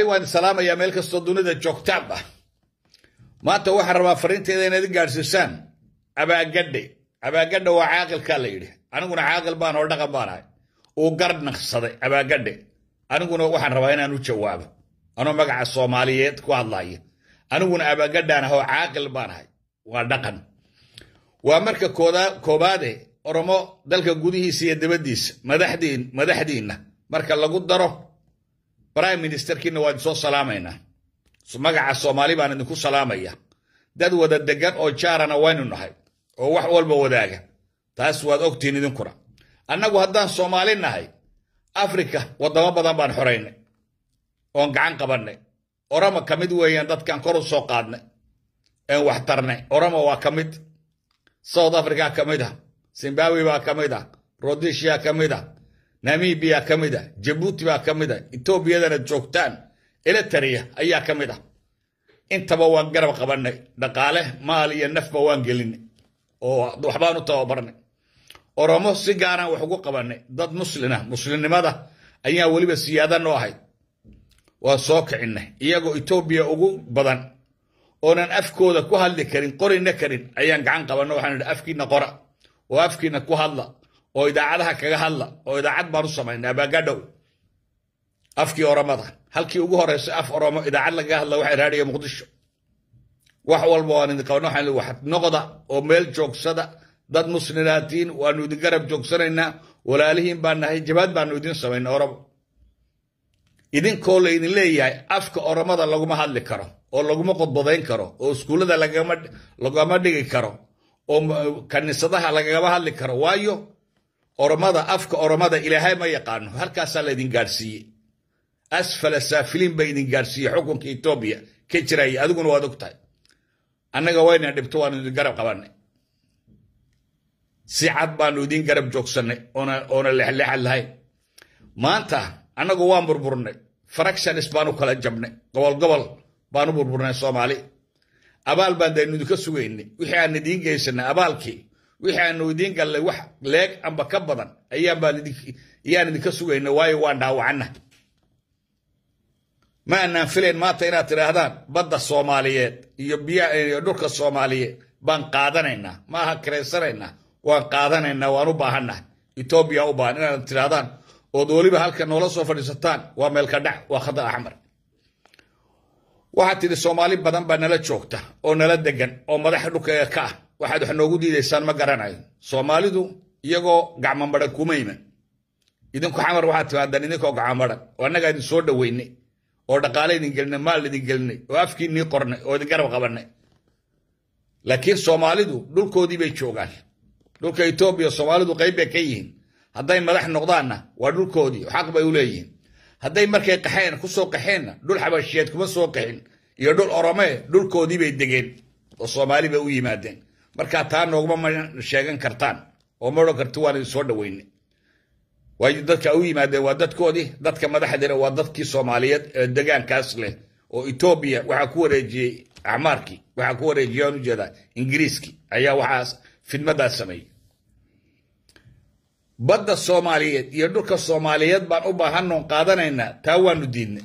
waan salaamayaa meel kastoo dunida joogtaanba maanta waxaan rabaa fariinteeda inaad i gaadhsiisaan abaagadhe abaagadhe waa caaqilkaa la yidhi aniguna caaqil baan oo dhaqan baan ahay uu garnaqsaday abaagadhe aniguna waxaan rabaa inaan u jawaabo anoo magaca soomaaliyeed ku hadlaaya aniguna abaagadhaan ahoo caaqil baan ahay waa dhaqan waa marka koobaade oromo dalka gudihiisa iyo dabadiisa madaxdiinna marka lagu daro brime ministerkiina waa idinsoo salaamaynaa magaca soomaali baan idinku salaamaya dad wada degan oo jaarana waynu nahay oo wax walba wadaaga taas waad ogtihiin idinkuna annagu haddaan soomaali nahay afrika waddamo badan baan xoraynay oon gacan qabannay orama ka mid weeyaan dadkan kor u soo qaadnay een wax tarnay orama waa ka south africa kamida zimbabwe baa ka rhodesia kamida namiibiyaa ka mid ah jabuuti baa ka mid ah etoobiyadana joogtaan eletariya ayaa ka mid ah intaba waan garab qabanay dhaqaale maal iyo nafba waan gelinay oo waxbaan u tababarnay oromo si gaaraan wax ugu qabanay dad muslina muslimnimada ayaa weliba siyaada noo ahayd waan soo kicinay iyagoo etoobiya ugu badan oonan afkooda ku hadli karin qorina karin ayaan gacan qabanno waxaan idhi afkiina qora oo afkiina ku hadla oo idaacadaha kaga hadla oo idaacad baan u samaynaa baagadhow afkii oromada halkii ugu horeysay af oromo idaacad lagaga hadla waxay raadhiya muqdisho wax walba waan idin qabno waxaan wax noqda oo meel joogsada dad muslimiinaatiin waanu idin garab joogsanaynaa walaalihiin baan nahay jibaad baanu idin samaynaa oromo idinkoo la idin leeyahay afka oromada laguma hadli karo oo laguma qodbadayn karo oo iskuullada lagama dhigi karo oo kaniisadaha lagagama hadli karo waayo oromada afka oromada ilaahay ma yaqaano halkaasaa laydin gaadhsiiye asfala saafiliin ba idin gaadhsiiye xukunka etoobiya ka jiraaye adiguna waad og tahay annaga wayna dhibto waanu idin garab qabanay si cad baanu idin garab joogsannay oona lexleexad lahayn maanta annagu waan burburnay fractions baanu kala jabnay gobol gobol baanu burburnay soomaali abaal baan daynu idinka sugaynay wixii aan idiin geysanay abaalkii wixii aanu idiin gallay wax leeg amba ka badan ayaan idinka sugayna waayo waan dhaawacanna ma aanaan filayn maanta inaad tidhaahdaan badda soomaaliyeed iyo biyo dhulka soomaaliyeed baan qaadanaynaa maaha karaysanaynaa waan qaadanaynaa waan u baahannahay etoobiya u baahan inaad tidhaahdaan ood weliba halka noola soo fadhiisataan waa meelka dhac waa khadar axmar waxaad tidhi soomaali badan baa nala joogta oo nala degan oo madaxa dhulka ka ah waxaad wax noogu diidaysaan ma garanayo soomaalidu iyagoo gacmambadha kuma iman idinku xamar waxaad timaadaan idinkoo gacmambadhan oo annagaa idin soo dhaweynay oo dhaqaale idin gelinay maal idin gelinay oo afkiinii qornay oo idin garab qabanay laakiin soomaalidu dhulkoodii bay joogaan dhulka etoobiya soomaalidu qayb bay ka yihiin hadday madax noqdaanna waa dhulkoodii xaq bay u leeyihiin hadday markay qaxeen kusoo qaxeenna dhul xabashiyeed kuma soo qaxin iyo dhul oromee dhulkoodii bay degeen oo soomaali bay u yimaadeen markaa taa nooguma ma sheegan kartaan oo ma odhan karti waan idin soo dhaweyne waayo dadka u yimaadeen waa dadkoodii dadka madaxdeena waa dadkii soomaaliyeed ee degaankaas leh oo etoobiya waxaa ku wareejiyey acmaarkii waxaa ku wareejiyey aan ujeedaa ingiriiskii ayaa waxaas fidmadaas sameeyey badda soomaaliyeed iyo dhulka soomaaliyeed baan u baahan noon qaadanaynaa taa waanu diidnay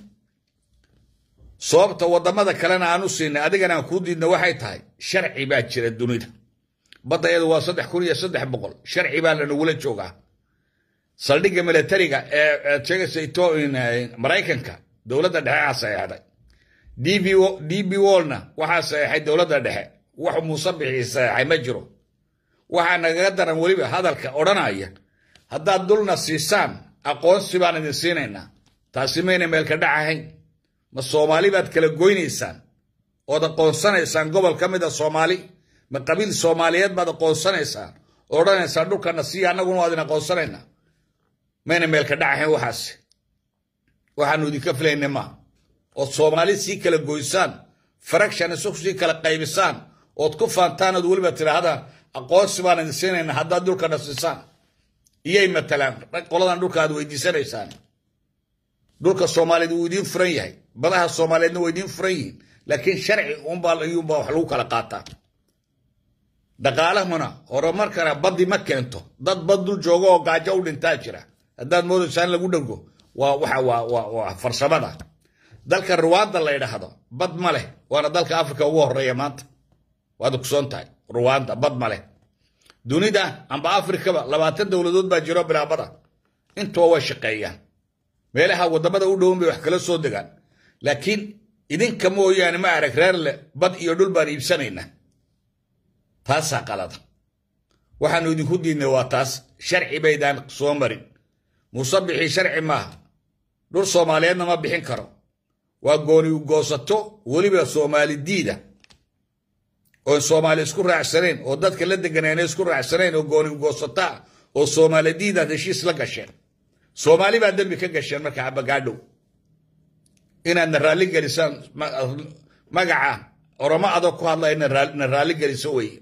صوبت ودمدا كلنا عنو سينا أدقنا كودي نوحي تاي شرعي با جرى الدنيا بطا يدوا صدح كوريا صدح بقول شرعي با لنولا جوغا صلديق ملتريقا تشيغا سيطوء إن مرايكنكا دولة دحاء سيحة دي بي وولنا وحا سيحة دولة دحاء وح مصبحي سيحة مجرو وحا نغادر موليبا هادالك أورانايا هادا دولنا سيسان أقوان سيبان دي سينينا تاسمين ملك دعاهين ما الصومالي بعد كله جوين إنسان وهذا قوسنا إنسان قبل كم هذا الصومالي ما قبيل الصوماليات بعد قوسنا إنسان أورانا سردو كنا سي أنا قلنا هذا قوسنا إنا ما نعمل كده عين وحاس وحنودي كفل إنما والصومالي سي كله جوين فركشان السخسي كله قيم إنسان وتكف عن تانا دول بتر هذا أقوس ما نسينا إن هذا دول كنا سي إنسان يجي مثلاً قلنا دول كده ويجي سر إنسان دولك الصومالي ويدين فرنيه بلاها الصومالي ويدين فرنيه لكن شرعي أم بالأيوم بحلوك على قاطع دقاله منا ورمر كره بدي ما كنتو ده بدو الجوع وقاجو الانتاجرة ده مود الإنسان اللي قدره ووح وفرصة بدا دلك الرواد الله يده هذا بد ماله وانا دلك افريقيا هو الريمات وهذا كسونتاي رواندا بد ماله دوني ده ام بافريقيا لباتن دولة دود بجرا بلا بدا انتوا وشقيان meelaha wadamada u dhowan bay wax kala soo degaan laakiin idinka mooyaane ma arag reerle bad iyo dhul baan iibsanaynaa taasaa qalada waxaanu idinku diidnay waa taas sharci baydaan soo marin muuse bixii sharci maaha dhul soomaaliyeedna ma bixin karo waa gooni goosato weliba soomaali diida oon soomaali isku raacsanayn oo dadka la deganaana isku raacsanayn oo gooni goosataa oo soomaali diida heshiis la gasheen soomaali baa dembi ka gasheen marka cabagaadhow inaadna raalli gelisaan magaca oromo adag ku hadlaya ina raalli geliso weye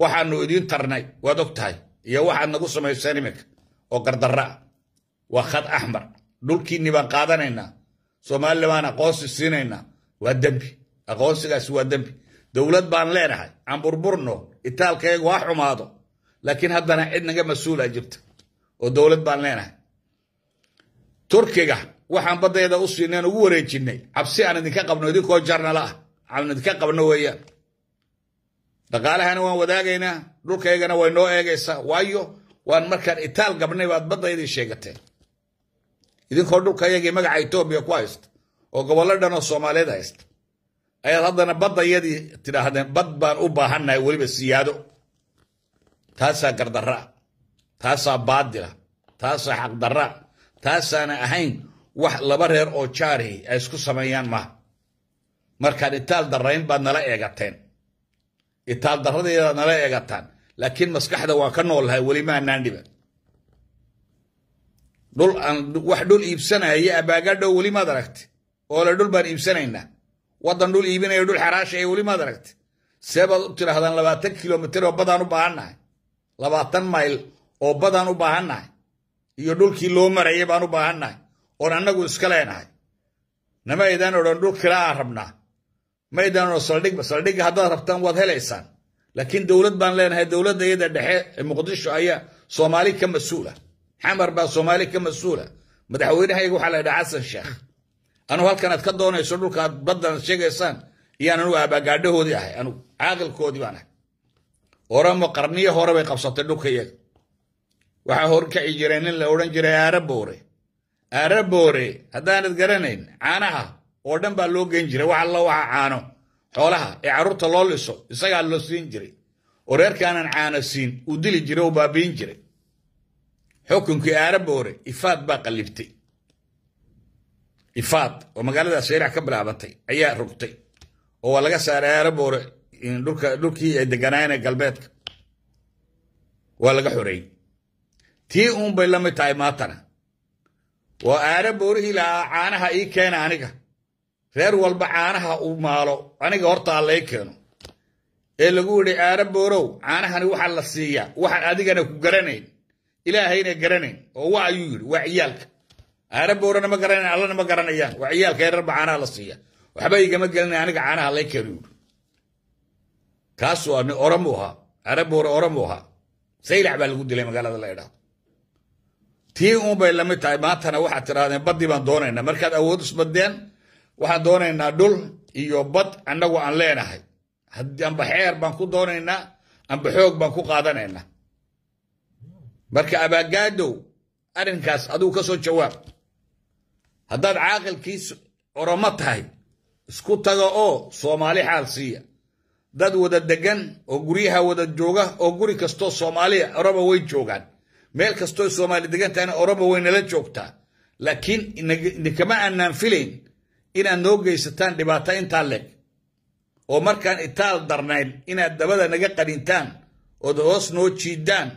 waxaanu idiin tarnay waad og tahay iyo waxaad nagu samayseen iminka oo gardarra ah waa khad axmar dhulkiinni baan qaadanaynaa soomaalila baan aqoonsi siinaynaa waa dembi aqoonsigaasi waa dembi dowlad baan leenahay aan burburno itaalkayga waa xumaado laakiin haddana cid naga mas-uul a jirta oo dowlad baan leenahay turkiga waxaan badayda u siinay ugu wareejinnay cabsi aan idinka qabno idinkoo jarnala ah aan idinka qabno weeyaan dhaqaalahana waan wadaagaynaa dhulkaygana way noo eegaysaa waayo waan markaan itaal gabnay baad baddaydii sheegateen idinkoo dhulkayagii magaca etoobiya ku haysta oo gobollo dhanoo soomaaliyeed haysta ayaad haddana baddayadii tidhaahdeen bad baan u baahannahay weliba siyaado taasaa gardarraa taasaa baadila taasaa xaqdarraa taasaana ahayn wax laba reer oo jaarihi ay isku sameeyaan maha markaad itaal darrayn baad nala eegateen itaal darradeedaad nala eegataan laakiin maskaxda waa ka noolahay weli ma anaan dhiban dhul aan wax dhul iibsanaya abaagadhow weli maad aragti oole dhul baan iibsanaynaa waddan dhul iibinaya dhul xaraashaya weli maad aragti see baad u tidhaahdaan labaatan kilomitir oo badaan u baahannahay labaatan mayl oo badaan u baahannahay iyo dhulkii loo marayay baan u baahannahay oon annagu iska leenahay nama aydaan odhan dhul kilaa rabnaa ma aydaan odhan saldhig saldhigga haddaad rabtaan waad helaysaan laakiin dowlad baan leenahay dowladda iyada dhexe ee muqdisho ayaa soomaali ka mas-uula xamar baa soomaali ka mas-uula madaxweynahayga waxaa la dhaha xasan sheekh anugu halkan aad ka doonayso dhulkaad baddan sheegaysaan iyaan anugu aabagaadhahoodii ahay anugu caaqilkoodii baan ahay orama qarniyo hore bay qabsatay dhulka iyaga waxaa horkaci jiray nin la odhan jiray aaraboore aaraboore haddaanad garanayn caanaha oo dhan baa loo geyn jiray wax alla waxa caano xoolaha ee carruurta loo liso isagaa loo siin jiray oo reerkaanan caano siin uu dili jiray oo baabiin jiray xukunkii aaraboore ifaad baa qallibtay ifaad oo magaalada sayrax ka bilaabatay ayaa rogtay oo waa laga saaray aaraboore dhulkii ay deganaayeen ee galbeedka waa laga xoreeyey tii uunbay la mid tahay maatana waa aara boorihii caanaha ii keena aniga reer walba caanaha u maalo aniga horta allay keeno ee lagu yidhi aara boorow caanahani waxaa la siiyaa waxaan adigana ku garanayn ilaahayna garanayn oo wa ayuu yidhi waa ciyaalka aara boorana ma garanayn allana ma garanayaan waa ciyaalka reerba caanaha la siiya waxba igama gelina aniga caanaha allay keeno yidhi kaas waa nin oramu ahaa aara boore oramu ahaa saylax baa lagu dilay magaalada la idhaahdo تي اوبي لمتا ماتنا واحد ترى بدي من دوني انا مركز اوودس بدين واحد دوني انا دول يو بد انا وان لينا هاي هدي ام بحير بانكو دوني انا ام بحوك بانكو قادن انا مركا ابا قادو ارنكاس ادو كسو جواب هداد عاقل كيس ارمت هاي اسكوت تغا او صومالي حال سيا داد ودد دقن او قريها ودد جوغه او قري كستو صوماليا ارمو وين جوغان ميل كستوي سومالي دقان تانا أوروبا وين لجوكتا لكن نكما أنان فيلين إنا نوغي ستان دباتا انتالك ومر كان إتال درنايل إنا الدبادة نقاقل انتان ودغوص نو تشيدان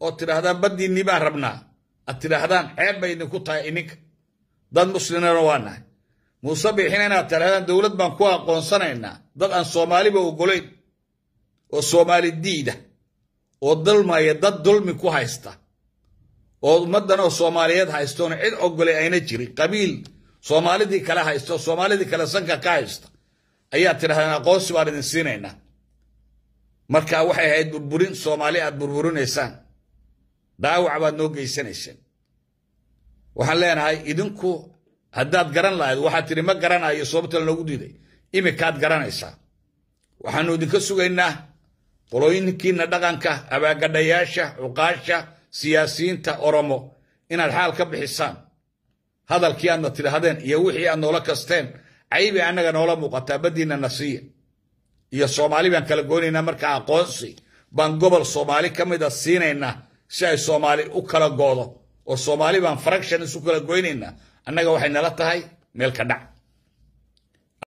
وطرح هذا بدي نبا ربنا أطرح هذا حيال باي نكوطا إنك دان مسلنا روانا موسى بيحين انا أطرح هذا دولة بانكوها قونسانا إنا داد أن سومالي باو قولين وسومالي ديدة ودلما يدد دلمي كوها استه oo ummadan oo soomaaliyeed haystoona cid ogole ayna jirin qabiil soomaalidii kale haysta oo soomaalidii kale sanka ka haysta ayaa tidhahdeen aqoonsi baan idin siinaynaa marka waxay ahayd burburin soomaali aad burburinaysaan daawac baad noo geysanayseen waxaan leenahay idinku haddaad garan lahayd waxaad tidhi ma garanayo sababta lanoogu diiday imikaad garanaysaa waxaannu idinka sugaynaa qolooyinkiinna dhaqanka abaagadhayaasha uqaasha siyaasiyiinta oromo inaad xaal ka bixisaan hadalkii aadna tidhaahdeen iyo wixii aad noola kasteen caybi annaga noola muuqataa baddiina nasiya iyo soomaali baan kala goonaynaa markaa aqoonsi baan gobol soomaali ka mid a siinaynaa si ay soomaali u kala goodo oo soomaali baan farakshon isu kala goynaynaa annaga waxay nala tahay meel ka dhac